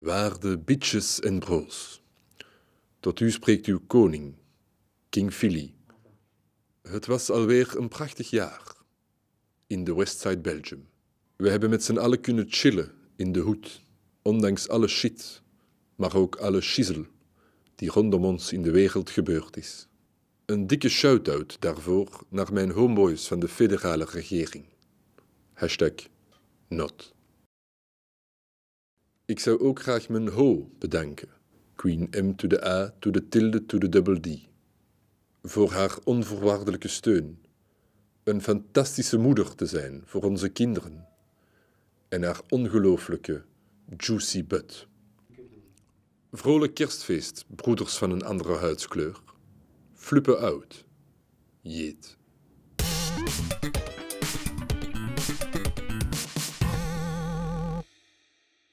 Waarde bitches en bros. tot u spreekt uw koning, King Philly. Het was alweer een prachtig jaar in de Westside Belgium. We hebben met z'n allen kunnen chillen in de hoed, ondanks alle shit, maar ook alle shizzle die rondom ons in de wereld gebeurd is. Een dikke shout-out daarvoor naar mijn homeboys van de federale regering. Hashtag not. Ik zou ook graag mijn ho bedanken. Queen M to de A to de tilde to de double D. Voor haar onvoorwaardelijke steun. Een fantastische moeder te zijn voor onze kinderen. En haar ongelooflijke juicy butt. Vrolijk kerstfeest, broeders van een andere huidskleur. Fluppen oud. Jeet.